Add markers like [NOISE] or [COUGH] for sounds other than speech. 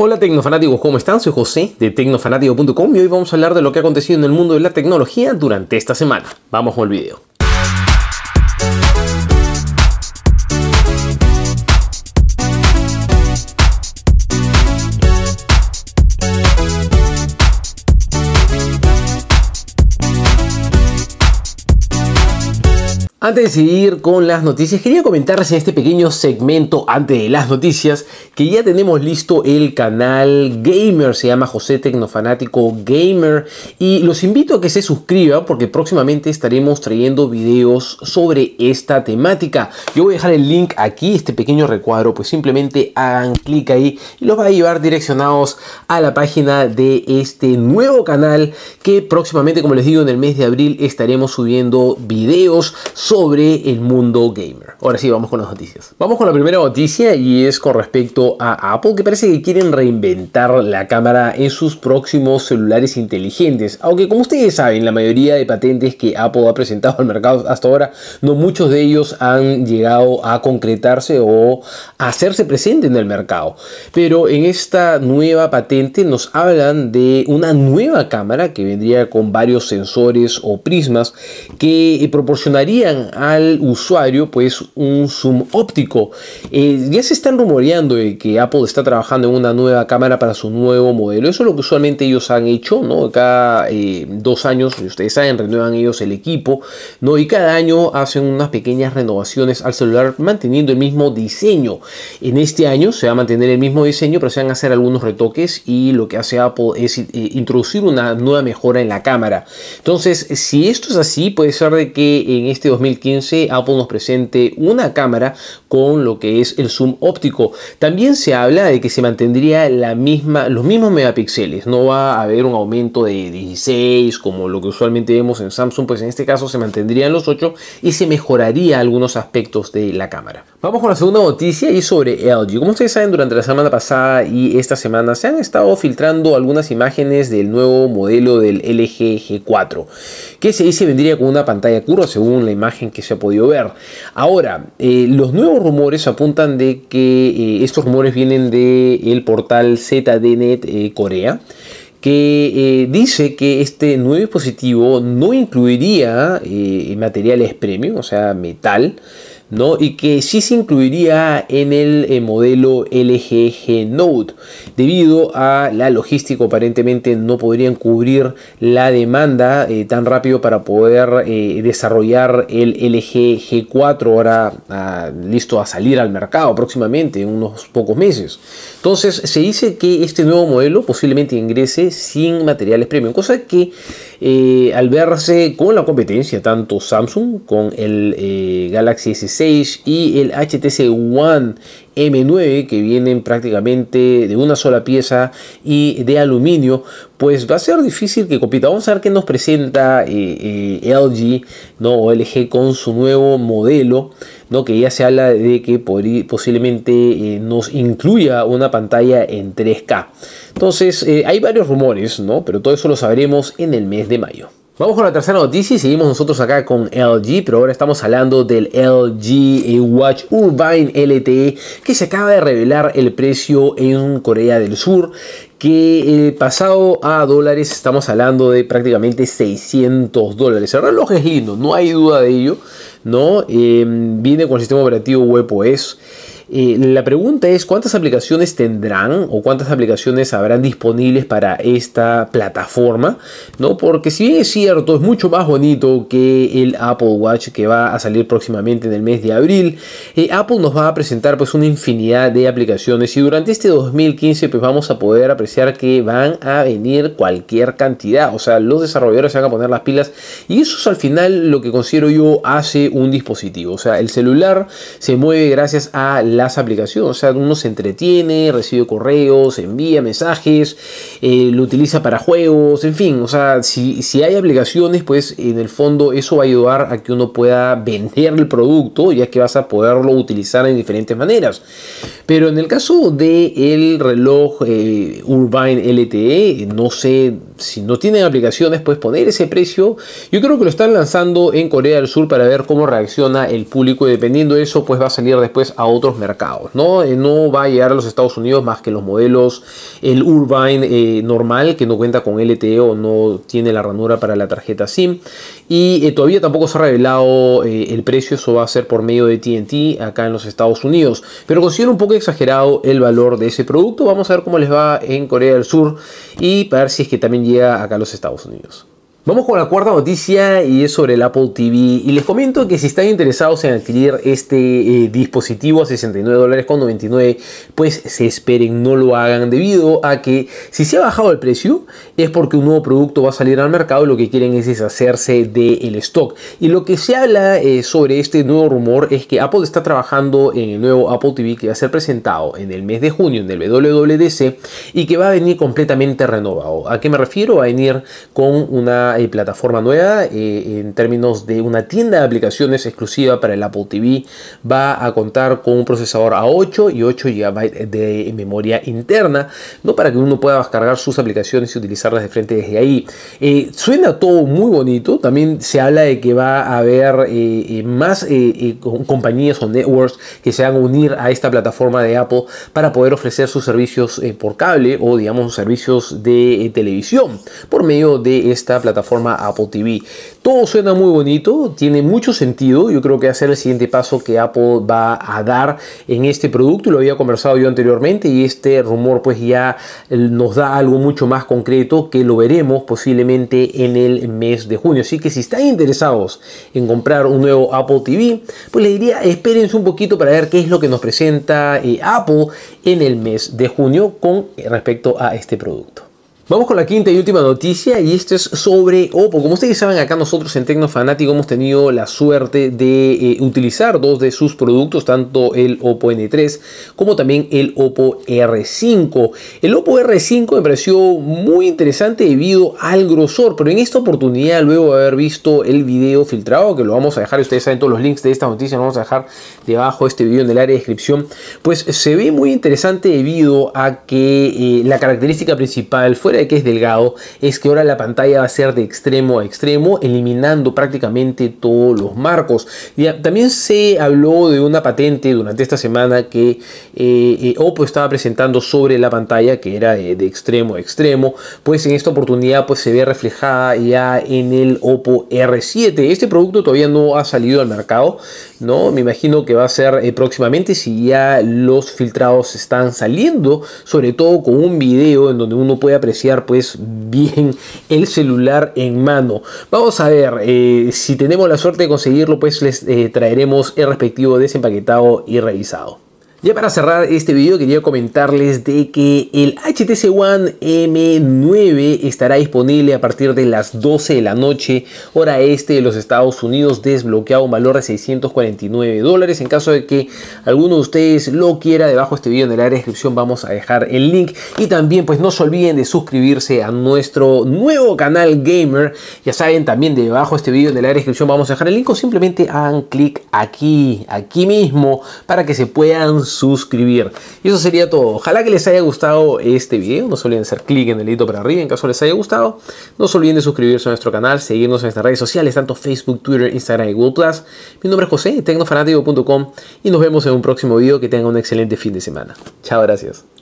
Hola tecnofanáticos, ¿cómo están? Soy José de tecnofanático.com y hoy vamos a hablar de lo que ha acontecido en el mundo de la tecnología durante esta semana. Vamos con el video. Antes de seguir con las noticias, quería comentarles en este pequeño segmento antes de las noticias que ya tenemos listo el canal Gamer, se llama José Tecnofanático Gamer y los invito a que se suscriban porque próximamente estaremos trayendo videos sobre esta temática. Yo voy a dejar el link aquí, este pequeño recuadro, pues simplemente hagan clic ahí y los va a llevar direccionados a la página de este nuevo canal que próximamente, como les digo, en el mes de abril estaremos subiendo videos sobre sobre el mundo gamer. Ahora sí, vamos con las noticias. Vamos con la primera noticia y es con respecto a Apple que parece que quieren reinventar la cámara en sus próximos celulares inteligentes. Aunque como ustedes saben, la mayoría de patentes que Apple ha presentado al mercado hasta ahora, no muchos de ellos han llegado a concretarse o hacerse presente en el mercado. Pero en esta nueva patente nos hablan de una nueva cámara que vendría con varios sensores o prismas que proporcionarían al usuario pues un zoom óptico. Eh, ya se están rumoreando de que Apple está trabajando en una nueva cámara para su nuevo modelo. Eso es lo que usualmente ellos han hecho, ¿no? Cada eh, dos años, ustedes saben, renuevan ellos el equipo, ¿no? Y cada año hacen unas pequeñas renovaciones al celular manteniendo el mismo diseño. En este año se va a mantener el mismo diseño, pero se van a hacer algunos retoques y lo que hace Apple es eh, introducir una nueva mejora en la cámara. Entonces, si esto es así, puede ser de que en este 15, Apple nos presente una cámara con lo que es el zoom óptico. También se habla de que se mantendría la misma, los mismos megapíxeles, no va a haber un aumento de 16 como lo que usualmente vemos en Samsung, pues en este caso se mantendrían los 8 y se mejoraría algunos aspectos de la cámara. Vamos con la segunda noticia y sobre LG. Como ustedes saben, durante la semana pasada y esta semana se han estado filtrando algunas imágenes del nuevo modelo del LG G4, que se dice vendría con una pantalla curva según la imagen que se ha podido ver. Ahora, eh, los nuevos rumores apuntan de que eh, estos rumores vienen del el portal ZDNet eh, Corea que dice que este nuevo dispositivo no incluiría materiales premium, o sea, metal, y que sí se incluiría en el eh, modelo LGG Note debido a la logística aparentemente no podrían cubrir la demanda eh, tan rápido para poder eh, desarrollar el LG G4 ahora ah, listo a salir al mercado próximamente en unos pocos meses entonces se dice que este nuevo modelo posiblemente ingrese sin materiales premium cosa que al verse con la competencia tanto Samsung con el Galaxy s y el HTC One M9 que vienen prácticamente de una sola pieza y de aluminio, pues va a ser difícil que compita. Vamos a ver qué nos presenta eh, eh, LG ¿no? o LG con su nuevo modelo, ¿no? que ya se habla de que posiblemente eh, nos incluya una pantalla en 3K. Entonces, hay varios rumores, ¿no? pero todo eso lo sabremos en el mes de mayo. Vamos con la tercera noticia y seguimos nosotros acá con LG, pero ahora estamos hablando del LG Watch Urbane LTE que se acaba de revelar el precio en Corea del Sur que eh, pasado a dólares estamos hablando de prácticamente 600 dólares. El reloj es lindo, no hay duda de ello, ¿no? Em, viene con el sistema operativo WebOS. Eh, la pregunta es cuántas aplicaciones tendrán o cuántas aplicaciones habrán disponibles para esta plataforma, ¿no? Porque si bien es cierto, es mucho más bonito que el Apple Watch que va a salir próximamente en el mes de abril, eh, Apple nos va a presentar pues una infinidad de aplicaciones y durante este 2015 pues vamos a poder apreciar que van a venir cualquier cantidad, o sea, los desarrolladores se van a poner las pilas y eso es al final lo que considero yo hace un dispositivo, o sea, el celular se mueve gracias a la las aplicaciones. O sea, uno se entretiene, recibe correos, envía mensajes, eh, lo utiliza para juegos, en fin. O sea, si, si, hay aplicaciones, pues en el fondo eso va a ayudar a que uno pueda vender el producto, ya que vas a poderlo utilizar en diferentes maneras. Pero en el caso del el reloj eh, urbain LTE, no sé, si no tienen aplicaciones, pues poner ese precio. Yo creo que lo están lanzando en Corea del Sur para ver cómo reacciona el público y dependiendo de eso, pues va a salir después a otros mercados eh, ¿no? va a llegar a los Estados Unidos más que los modelos, el Urbine eh, normal, que no cuenta con LTE o no tiene la ranura para la tarjeta SIM. Y eh, todavía tampoco se ha revelado el precio, eso va a ser por medio de TNT acá en los Estados Unidos. Pero considero un poco exagerado el valor de ese producto. Vamos a ver cómo les va en Corea del Sur y para ver si es que también llega acá a los Estados Unidos. Vamos con la cuarta noticia y es sobre el Apple TV. Y les comento que si están interesados en adquirir este eh, dispositivo a 69 dólares con 99, pues se esperen, no lo hagan debido a que si se ha bajado el precio es porque un nuevo producto va a salir al mercado y lo que quieren es deshacerse del stock. Y lo que se habla eh, sobre este nuevo rumor es que Apple está trabajando en el nuevo Apple TV que va a ser presentado en el mes de junio en el WWDC y que va a venir completamente renovado. ¿A qué me refiero? Va a venir con una plataforma nueva en términos de una tienda de aplicaciones exclusiva para el Apple TV. Va a contar con un procesador A8 y 8 GB de memoria interna, ¿no? para que uno pueda descargar sus aplicaciones y utilizarlas de frente desde ahí. Eh, suena todo muy bonito, también se habla de que va a haber eh, eh, más compañías o networks que se van a unir a esta plataforma de Apple para poder ofrecer sus servicios por cable o digamos servicios de televisión por medio de esta plataforma forma Apple TV. Todo suena muy bonito, tiene mucho sentido. Yo creo que va a ser el siguiente paso que Apple va a dar en este producto. Lo había conversado yo anteriormente y este rumor pues ya eh, nos da algo mucho más concreto que lo veremos posiblemente en el mes de junio. Así que si están interesados en comprar un nuevo Apple TV, pues les diría espérense un poquito para ver qué es lo que nos presenta eh, Apple en el mes de junio con respecto a este producto. Vamos con la quinta y última noticia y esto es sobre Oppo. Como ustedes saben, acá nosotros en Tecnofanático hemos tenido la suerte de eh, utilizar dos de sus productos, tanto el Oppo N3 como también el Oppo R5. El Oppo R5 me pareció muy interesante debido al grosor, pero en esta oportunidad, luego de haber visto el video filtrado, que lo vamos a dejar, ustedes saben todos los links de esta noticia, lo vamos a dejar debajo de este video en el área de descripción, pues se ve muy interesante debido a que eh, la característica principal fuera que es delgado es que ahora la pantalla va a ser de extremo a extremo, eliminando prácticamente todos los marcos. también se habló de una patente durante esta semana que eh, eh, Oppo estaba presentando sobre la pantalla, que era de, extremo a extremo. Pues en esta oportunidad pues, se ve reflejada ya en el Oppo R7. Este producto todavía no ha salido al mercado, ¿no? Me imagino que va a ser eh, próximamente si ya los filtrados están saliendo, sobre todo con un video en donde uno puede apreciar pues bien [LAUGHS] el celular en mano. Vamos a ver, eh, si tenemos la suerte de conseguirlo pues les eh, traeremos el respectivo desempaquetado y revisado. Ya para cerrar este video quería comentarles de que el HTC One M9 estará disponible a partir de las 12 de la noche, hora este de los Estados Unidos, desbloqueado un valor de 649 dólares. En caso de que alguno de ustedes lo quiera, debajo de este video en la descripción vamos a dejar el link. Y también pues no se olviden de suscribirse a nuestro nuevo canal gamer. Ya saben, también debajo de este video en la descripción vamos a dejar el link o simplemente hagan clic aquí, aquí mismo, para que se puedan suscribir. Y eso sería todo. Ojalá que les haya gustado este video. No se olviden hacer clic en el dedito para arriba en caso les haya gustado. No se olviden suscribirse a nuestro canal, seguirnos en nuestras redes sociales, tanto Facebook, Twitter, Instagram y Google Mi nombre es José, tecnofanático.com y nos vemos en un próximo video. Que tengan un excelente fin de semana. Chao, gracias.